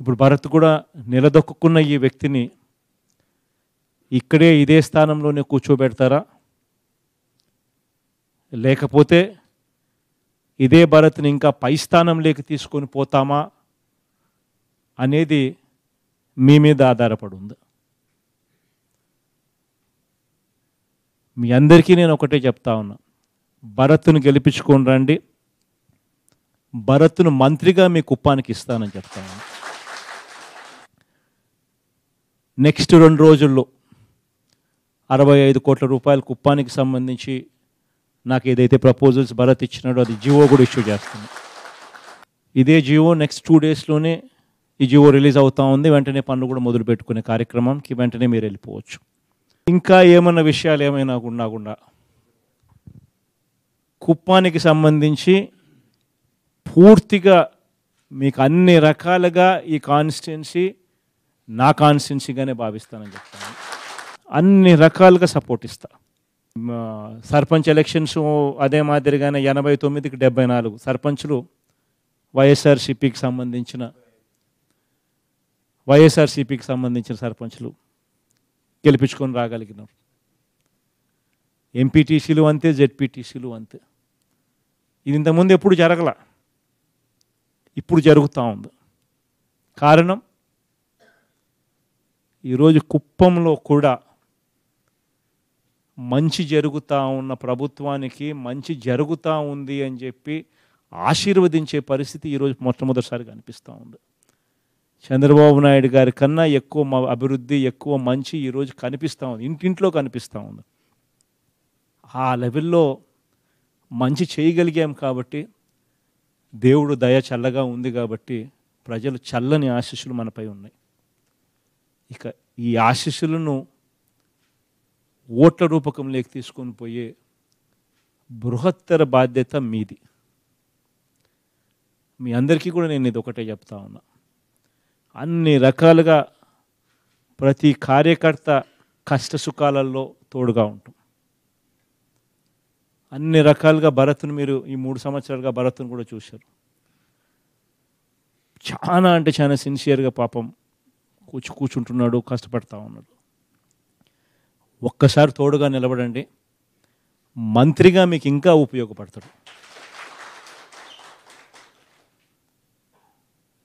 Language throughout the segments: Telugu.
ఇప్పుడు భరత్ కూడా నిలదొక్కున్న ఈ వ్యక్తిని ఇక్కడే ఇదే స్థానంలోనే కూర్చోబెడతారా లేకపోతే ఇదే భరత్ని ఇంకా పై స్థానంలోకి తీసుకొని పోతామా అనేది మీ మీద ఆధారపడి ఉంది మీ అందరికీ నేను ఒకటే చెప్తా ఉన్నా భరత్ను గెలిపించుకొని రండి భరత్ను మంత్రిగా మీ కుప్పానికి ఇస్తానని చెప్తాను నెక్స్ట్ రెండు రోజుల్లో అరవై ఐదు కోట్ల రూపాయల కుప్పానికి సంబంధించి నాకు ఏదైతే ప్రపోజల్స్ భరత్ ఇచ్చినాడో అది జివో కూడా ఇష్యూ చేస్తుంది ఇదే జివో నెక్స్ట్ టూ డేస్లోనే ఈ జివో రిలీజ్ అవుతూ ఉంది వెంటనే పనులు కూడా మొదలు పెట్టుకునే కార్యక్రమంకి వెంటనే మీరు వెళ్ళిపోవచ్చు ఇంకా ఏమన్నా విషయాలు ఏమైనా ఉండకుండా కుప్పానికి సంబంధించి పూర్తిగా మీకు అన్ని రకాలుగా ఈ కాన్స్టిట్యున్సీ నా కాన్స్టిట్యున్సీగానే భావిస్తానని చెప్తాను అన్ని రకాలుగా సపోర్ట్ ఇస్తా సర్పంచ్ ఎలక్షన్స్ అదే మాదిరిగానే ఎనభై తొమ్మిదికి డెబ్బై నాలుగు సర్పంచ్లు వైఎస్ఆర్సిపికి సంబంధించిన వైఎస్ఆర్సిపికి సంబంధించిన సర్పంచ్లు గెలిపించుకొని రాగలిగినారు ఎంపీటీసీలు అంతే జెడ్పీటీసీలు అంతే ఇది ఇంతకుముందు ఎప్పుడు జరగల ఇప్పుడు జరుగుతూ ఉంది కారణం ఈరోజు కుప్పంలో కూడా మంచి జరుగుతూ ఉన్న ప్రభుత్వానికి మంచి జరుగుతూ ఉంది అని చెప్పి ఆశీర్వదించే పరిస్థితి ఈరోజు మొట్టమొదటిసారి కనిపిస్తూ ఉంది చంద్రబాబు నాయుడు గారి కన్నా ఎక్కువ అభివృద్ధి ఎక్కువ మంచి ఈరోజు కనిపిస్తూ ఉంది ఇంటింట్లో కనిపిస్తూ ఉంది ఆ లెవెల్లో మంచి చేయగలిగాం కాబట్టి దేవుడు దయ చల్లగా ఉంది కాబట్టి ప్రజలు చల్లని ఆశీస్సులు మనపై ఉన్నాయి ఇక ఈ ఆశీస్సులను ఓట్ల రూపకంలోకి తీసుకొని పోయే బృహత్తర బాధ్యత మీది మీ అందరికీ కూడా నేను ఇది ఒకటే చెప్తా ఉన్నా అన్ని రకాలుగా ప్రతి కార్యకర్త కష్ట సుఖాలలో తోడుగా ఉంటాం అన్ని రకాలుగా భరత్ను మీరు ఈ మూడు సంవత్సరాలుగా భరత్ను కూడా చూశారు చాలా అంటే చాలా సిన్సియర్గా పాపం కూర్చు కూర్చుంటున్నాడు కష్టపడతా ఉన్నాడు ఒక్కసారి తోడుగా నిలబడండి మంత్రిగా మీకు ఇంకా ఉపయోగపడతాడు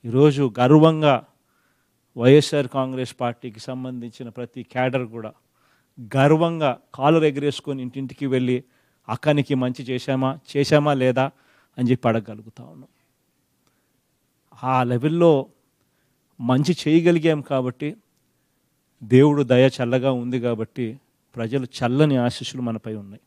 ఈరోజు గర్వంగా వైఎస్ఆర్ కాంగ్రెస్ పార్టీకి సంబంధించిన ప్రతి క్యాడర్ కూడా గర్వంగా కాలు ఎగిరేసుకొని ఇంటింటికి వెళ్ళి అక్కనికి మంచి చేశామా చేశామా లేదా అని చెప్పి అడగలుగుతా ఉన్నాం ఆ లెవెల్లో మంచి చేయగలిగాం కాబట్టి దేవుడు దయ చల్లగా ఉంది కాబట్టి ప్రజలు చల్లని ఆశీస్సులు మనపై ఉన్నాయి